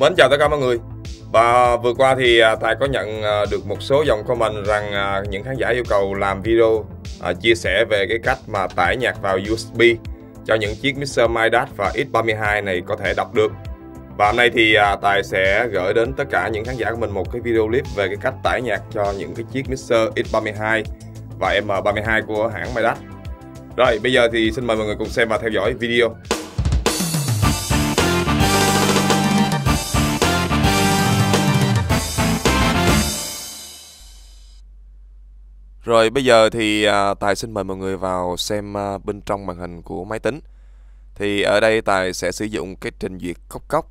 Mến chào tất cả mọi người Và vừa qua thì à, Tài có nhận à, được một số dòng comment rằng à, những khán giả yêu cầu làm video chia sẻ về cái cách mà tải nhạc vào USB cho những chiếc Mixer MyDAT và X32 này có thể đọc được Và hôm nay thì Tài sẽ gửi đến tất cả những khán giả của mình một cái video clip về cái cách tải nhạc cho những cái chiếc Mixer X32 và M32 của hãng MyDAT Rồi bây giờ thì xin mời mọi người cùng xem và theo dõi video Rồi bây giờ thì à, Tài xin mời mọi người vào xem à, bên trong màn hình của máy tính. Thì ở đây Tài sẽ sử dụng cái trình duyệt cốc cốc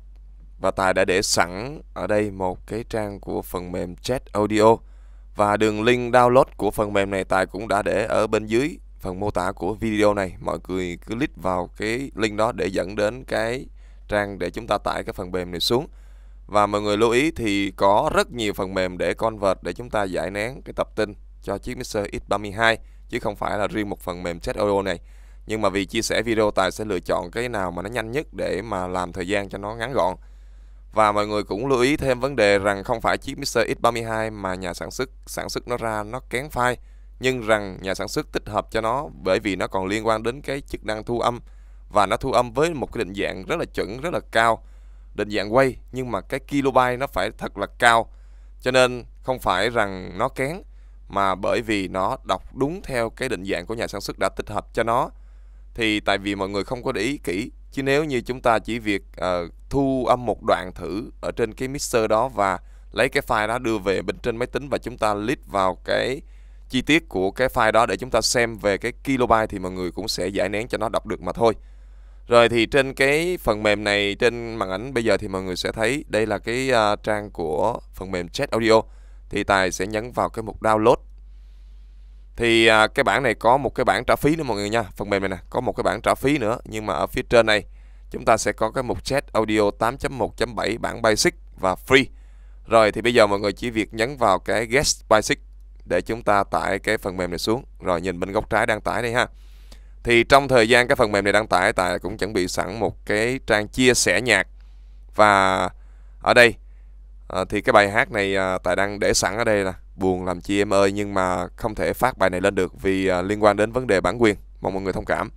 và Tài đã để sẵn ở đây một cái trang của phần mềm chat audio và đường link download của phần mềm này Tài cũng đã để ở bên dưới phần mô tả của video này. Mọi người cứ click vào cái link đó để dẫn đến cái trang để chúng ta tải cái phần mềm này xuống. Và mọi người lưu ý thì có rất nhiều phần mềm để convert để chúng ta giải nén cái tập tin cho chiếc Mixer X32 chứ không phải là riêng một phần mềm Chat Audio này. Nhưng mà vì chia sẻ video Tài sẽ lựa chọn cái nào mà nó nhanh nhất để mà làm thời gian cho nó ngắn gọn. Và mọi người cũng lưu ý thêm vấn đề rằng không phải chiếc Mixer X32 mà nhà sản xuất sản xuất nó ra nó kén file nhưng rằng nhà sản xuất tích hợp cho nó bởi vì nó còn liên quan đến cái chức năng thu âm và nó thu âm với một cái định dạng rất là chuẩn, rất là cao. Định dạng quay nhưng mà cái kilobyte nó phải thật là cao. Cho nên không phải rằng nó kén mà bởi vì nó đọc đúng theo cái định dạng của nhà sản xuất đã tích hợp cho nó thì tại vì mọi người không có để ý kỹ chứ nếu như chúng ta chỉ việc uh, thu âm một đoạn thử ở trên cái mixer đó và lấy cái file đó đưa về bên trên máy tính và chúng ta list vào cái chi tiết của cái file đó để chúng ta xem về cái kilobyte thì mọi người cũng sẽ giải nén cho nó đọc được mà thôi. Rồi thì trên cái phần mềm này trên màn ảnh bây giờ thì mọi người sẽ thấy đây là cái uh, trang của phần mềm Chat Audio thì Tài sẽ nhấn vào cái mục download. Thì à, cái bản này có một cái bản trả phí nữa mọi người nha. Phần mềm này nè, có một cái bản trả phí nữa nhưng mà ở phía trên này chúng ta sẽ có cái mục chat audio 8.1.7 bản basic và free. Rồi thì bây giờ mọi người chỉ việc nhấn vào cái guest basic để chúng ta tải cái phần mềm này xuống. Rồi nhìn bên góc trái đang tải đây ha. Thì trong thời gian cái phần mềm này đăng tải tại cũng chuẩn bị sẵn một cái trang chia sẻ nhạc Và ở đây à, thì cái bài hát này à, tài đang để sẵn ở đây là buồn làm chi em ơi nhưng mà không thể phát bài này lên được vì à, liên quan đến vấn đề bản quyền mong mọi người thông cảm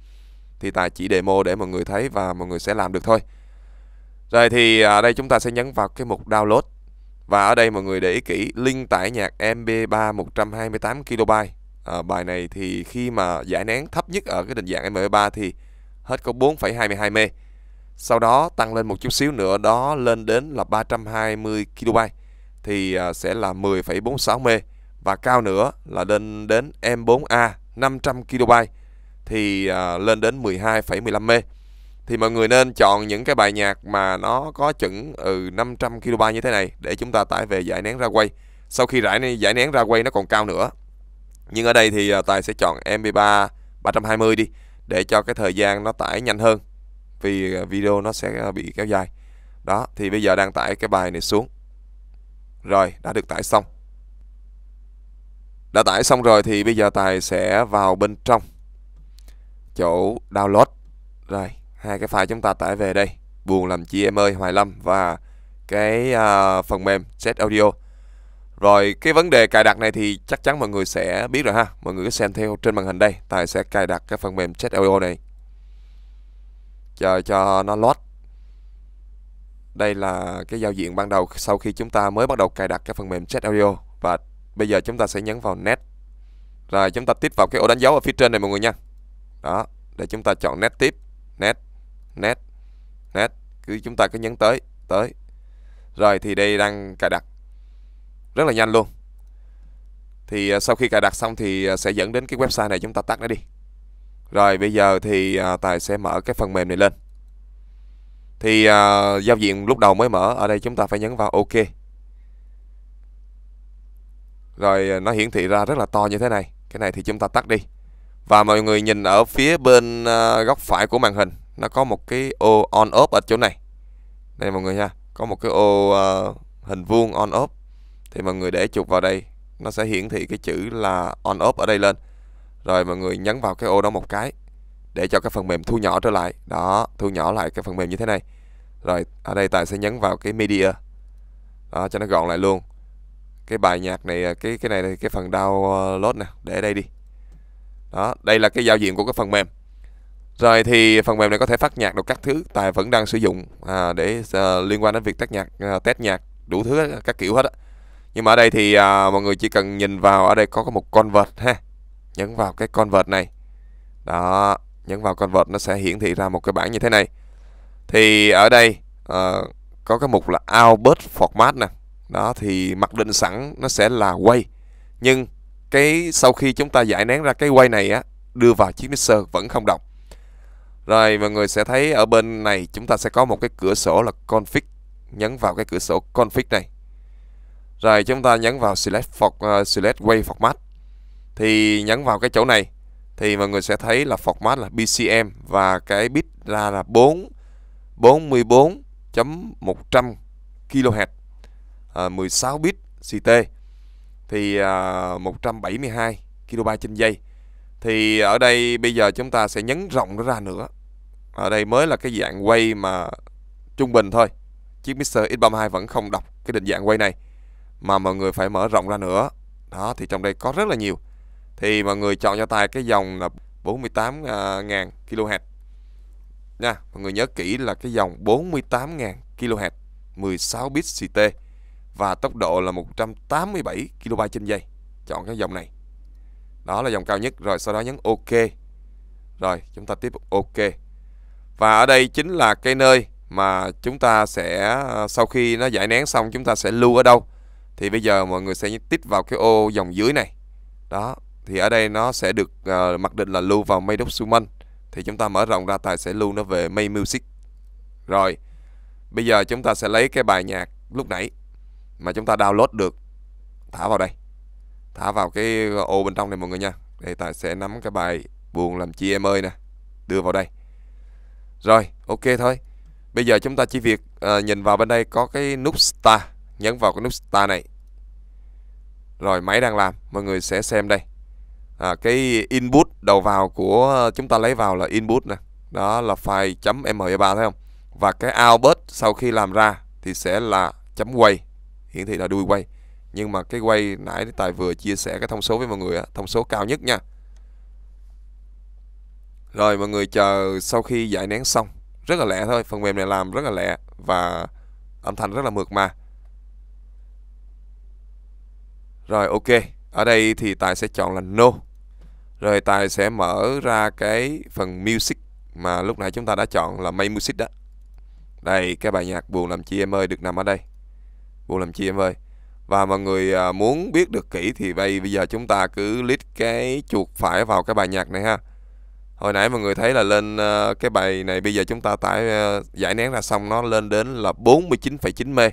thì tài chỉ demo để mọi người thấy và mọi người sẽ làm được thôi rồi thì à, ở đây chúng ta sẽ nhấn vào cái mục download và ở đây mọi người để ý kỹ link tải nhạc MP3 128 kb à, bài này thì khi mà giải nén thấp nhất ở cái định dạng MP3 thì hết có 4,22 mê sau đó tăng lên một chút xíu nữa đó lên đến là 320 kB thì à, sẽ là 10,46 mê và cao nữa là lên đến M4A 500 kB thì à, lên đến 12,15 mê thì mọi người nên chọn những cái bài nhạc mà nó có chuẩn ừ 500 kB như thế này để chúng ta tải về giải nén ra quay sau khi giải giải nén ra quay nó còn cao nữa nhưng ở đây thì à, tài sẽ chọn MP3 320 đi để cho cái thời gian nó tải nhanh hơn vì à, video nó sẽ à, bị kéo dài đó thì bây giờ đang tải cái bài này xuống rồi đã được tải xong đã tải xong rồi thì bây giờ tài sẽ vào bên trong chỗ download rồi hai cái file chúng ta tải về đây buồn làm chi em ơi hoài lâm và cái uh, phần mềm set audio rồi cái vấn đề cài đặt này thì chắc chắn mọi người sẽ biết rồi ha mọi người cứ xem theo trên màn hình đây tài sẽ cài đặt cái phần mềm set audio này chờ cho nó load đây là cái giao diện ban đầu sau khi chúng ta mới bắt đầu cài đặt cái phần mềm Chat Audio và bây giờ chúng ta sẽ nhấn vào Net rồi chúng ta tiếp vào cái ô đánh dấu ở phía trên này mọi người nha đó để chúng ta chọn Net tiếp Net Net Net cứ chúng ta cứ nhấn tới tới rồi thì đây đang cài đặt rất là nhanh luôn thì à, sau khi cài đặt xong thì à, sẽ dẫn đến cái website này chúng ta tắt nó đi rồi bây giờ thì à, Tài sẽ mở cái phần mềm này lên Thì à, giao diện lúc đầu mới mở Ở đây chúng ta phải nhấn vào OK Rồi à, nó hiển thị ra rất là to như thế này Cái này thì chúng ta tắt đi Và mọi người nhìn ở phía bên à, góc phải của màn hình Nó có một cái ô on off ở chỗ này Đây mọi người nha Có một cái ô à, hình vuông on off Thì mọi người để chụp vào đây Nó sẽ hiển thị cái chữ là on off ở đây lên rồi mọi người nhấn vào cái ô đó một cái để cho cái phần mềm thu nhỏ trở lại đó thu nhỏ lại cái phần mềm như thế này rồi ở đây tài sẽ nhấn vào cái media đó cho nó gọn lại luôn cái bài nhạc này cái cái này cái phần download nè để đây đi đó đây là cái giao diện của cái phần mềm rồi thì phần mềm này có thể phát nhạc được các thứ tài vẫn đang sử dụng à, để à, liên quan đến việc test nhạc à, test nhạc đủ thứ các kiểu hết á nhưng mà ở đây thì à, mọi người chỉ cần nhìn vào ở đây có một con vật ha nhấn vào cái con vật này đó nhấn vào con vật nó sẽ hiển thị ra một cái bảng như thế này thì ở đây uh, có cái mục là output format nè đó thì mặc định sẵn nó sẽ là quay nhưng cái sau khi chúng ta giải nén ra cái quay này á đưa vào chiếc mixer vẫn không đọc rồi mọi người sẽ thấy ở bên này chúng ta sẽ có một cái cửa sổ là config nhấn vào cái cửa sổ config này rồi chúng ta nhấn vào select for, uh, select wave format thì nhấn vào cái chỗ này thì mọi người sẽ thấy là format là BCM và cái bit ra là 4 44.100 kHz à, 16 bit CT thì à, 172 kB trên giây thì ở đây bây giờ chúng ta sẽ nhấn rộng nó ra nữa ở đây mới là cái dạng quay mà trung bình thôi chiếc mixer X32 vẫn không đọc cái định dạng quay này mà mọi người phải mở rộng ra nữa đó thì trong đây có rất là nhiều thì mọi người chọn cho Tài cái dòng là 48.000 à, kHz nha mọi người nhớ kỹ là cái dòng 48.000 kHz 16 bit CT và tốc độ là 187 kb trên giây chọn cái dòng này đó là dòng cao nhất rồi sau đó nhấn OK rồi chúng ta tiếp OK và ở đây chính là cái nơi mà chúng ta sẽ à, sau khi nó giải nén xong chúng ta sẽ lưu ở đâu thì bây giờ mọi người sẽ tích vào cái ô dòng dưới này đó thì ở đây nó sẽ được uh, mặc định là lưu vào mây document thì chúng ta mở rộng ra tài sẽ lưu nó về mây music rồi bây giờ chúng ta sẽ lấy cái bài nhạc lúc nãy mà chúng ta download được thả vào đây thả vào cái ô bên trong này mọi người nha đây tài sẽ nắm cái bài buồn làm chi em ơi nè đưa vào đây rồi ok thôi bây giờ chúng ta chỉ việc uh, nhìn vào bên đây có cái nút star nhấn vào cái nút star này rồi máy đang làm mọi người sẽ xem đây à, cái input đầu vào của chúng ta lấy vào là input nè đó là file .me3 thấy không và cái output sau khi làm ra thì sẽ là chấm quay hiển thị là đuôi quay nhưng mà cái quay nãy tài vừa chia sẻ cái thông số với mọi người thông số cao nhất nha rồi mọi người chờ sau khi giải nén xong rất là lẹ thôi phần mềm này làm rất là lẹ và âm thanh rất là mượt mà rồi ok ở đây thì tài sẽ chọn là no rồi tài sẽ mở ra cái phần music mà lúc nãy chúng ta đã chọn là main music đó đây cái bài nhạc buồn làm chi em ơi được nằm ở đây buồn làm chi em ơi và mọi người à, muốn biết được kỹ thì vậy bây giờ chúng ta cứ lít cái chuột phải vào cái bài nhạc này ha hồi nãy mọi người thấy là lên à, cái bài này bây giờ chúng ta tải à, giải nén ra xong nó lên đến là 49,9 mê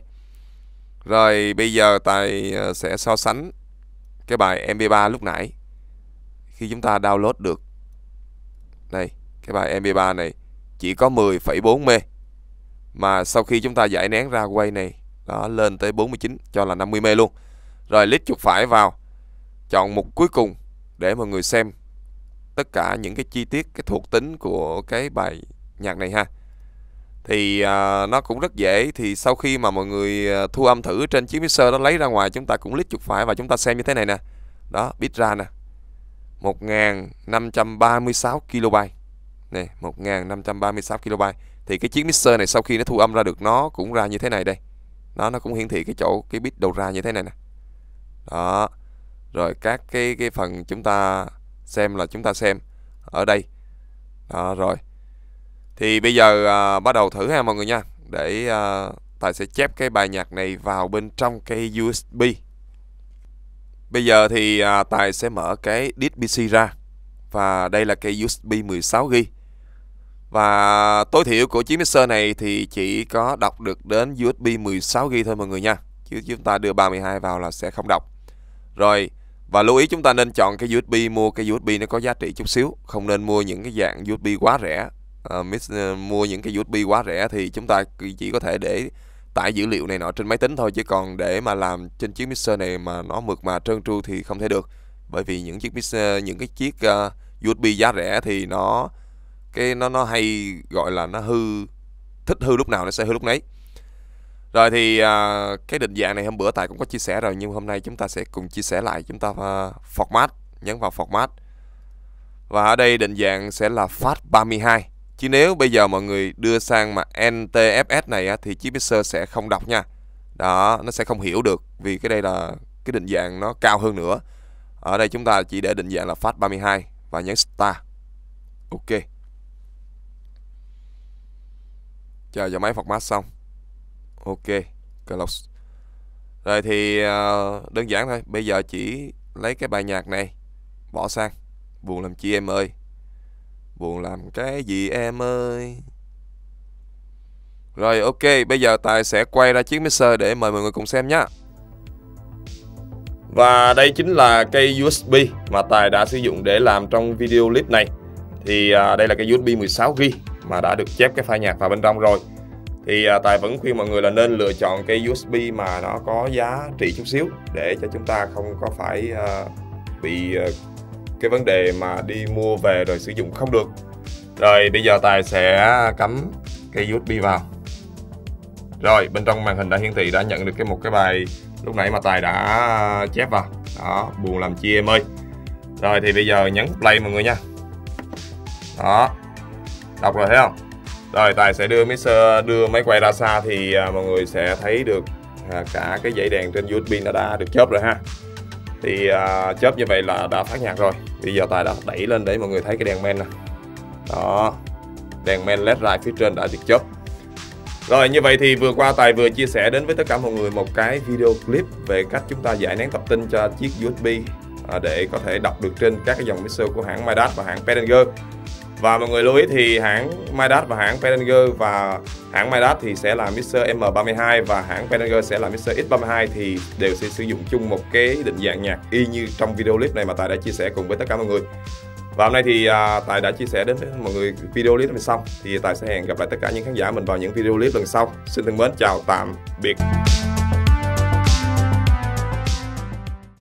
rồi bây giờ tài sẽ so sánh cái bài mp3 lúc nãy khi chúng ta download được đây cái bài MP3 này chỉ có 10,4 mê mà sau khi chúng ta giải nén ra quay này đó lên tới 49 cho là 50 mê luôn rồi click chuột phải vào chọn mục cuối cùng để mọi người xem tất cả những cái chi tiết cái thuộc tính của cái bài nhạc này ha thì à, nó cũng rất dễ thì sau khi mà mọi người à, thu âm thử trên chiếc mixer đó lấy ra ngoài chúng ta cũng click chuột phải và chúng ta xem như thế này nè đó bit ra nè 1536 kB này 1536 kB thì cái chiếc mixer này sau khi nó thu âm ra được nó cũng ra như thế này đây nó nó cũng hiển thị cái chỗ cái bit đầu ra như thế này nè đó rồi các cái cái phần chúng ta xem là chúng ta xem ở đây đó rồi thì bây giờ à, bắt đầu thử ha mọi người nha để à, tài sẽ chép cái bài nhạc này vào bên trong cây USB Bây giờ thì à, Tài sẽ mở cái disk PC ra và đây là cây USB 16GB. Và tối thiểu của chiếc mixer này thì chỉ có đọc được đến USB 16GB thôi mọi người nha. Chứ chúng ta đưa 32 vào là sẽ không đọc. Rồi, và lưu ý chúng ta nên chọn cái USB mua cái USB nó có giá trị chút xíu, không nên mua những cái dạng USB quá rẻ. À, mix, uh, à, mua những cái USB quá rẻ thì chúng ta chỉ có thể để tải dữ liệu này nọ trên máy tính thôi chứ còn để mà làm trên chiếc mixer này mà nó mượt mà trơn tru thì không thể được bởi vì những chiếc mixer những cái chiếc ờ, USB giá rẻ thì nó cái nó nó hay gọi là nó hư thích hư lúc nào nó sẽ hư lúc nấy rồi thì ờ, cái định dạng này hôm bữa tại cũng có chia sẻ rồi nhưng hôm nay chúng ta sẽ cùng chia sẻ lại chúng ta ờ, format nhấn vào format và ở đây định dạng sẽ là FAT32 Chứ nếu bây giờ mọi người đưa sang mà NTFS này á, thì chiếc Pixel sẽ không đọc nha. Đó, nó sẽ không hiểu được vì cái đây là cái định dạng nó cao hơn nữa. Ở đây chúng ta chỉ để định dạng là FAT32 và nhấn Start. Ok. Chờ vào máy format xong. Ok, close. Rồi thì ờ, đơn giản thôi, bây giờ chỉ lấy cái bài nhạc này bỏ sang. Buồn làm chi em ơi. Buồn làm cái gì em ơi Rồi ok Bây giờ Tài sẽ quay ra chiếc mixer Để mời mọi người cùng xem nhé Và đây chính là cây USB Mà Tài đã sử dụng để làm trong video clip này Thì à, đây là cây USB 16GB Mà đã được chép cái file nhạc vào bên trong rồi thì à, tài vẫn khuyên mọi người là nên lựa chọn cây USB mà nó có giá trị chút xíu để cho chúng ta không có phải à, bị à, cái vấn đề mà đi mua về rồi sử dụng không được rồi bây giờ tài sẽ cắm cây usb vào rồi bên trong màn hình đã hiển thị đã nhận được cái một cái bài lúc nãy mà tài đã chép vào đó buồn làm chi em ơi rồi thì bây giờ nhấn play mọi người nha đó đọc rồi thấy không rồi tài sẽ đưa mixer đưa máy quay ra xa thì à, mọi người sẽ thấy được à, cả cái dãy đèn trên usb nó đã được chớp rồi ha thì à, chớp như vậy là đã phát nhạc rồi bây giờ tài đã đẩy lên để mọi người thấy cái đèn men nè đó đèn men led rai phía trên đã được chớp rồi như vậy thì vừa qua Tài vừa chia sẻ đến với tất cả mọi người một cái video clip về cách chúng ta giải nén tập tin cho chiếc USB à, để có thể đọc được trên các cái dòng mixer của hãng Midas và hãng Behringer. Và mọi người lưu ý thì hãng Midas và hãng Behringer và hãng Midas thì sẽ là mixer M32 và hãng Behringer sẽ là mixer X32 thì đều sẽ sử dụng chung một cái định dạng nhạc y như trong video clip này mà Tài đã chia sẻ cùng với tất cả mọi người. Và hôm nay thì à, Tài đã chia sẻ đến với mọi người video clip này xong thì Tài sẽ hẹn gặp lại tất cả những khán giả mình vào những video clip lần sau. Xin thân mến chào tạm biệt.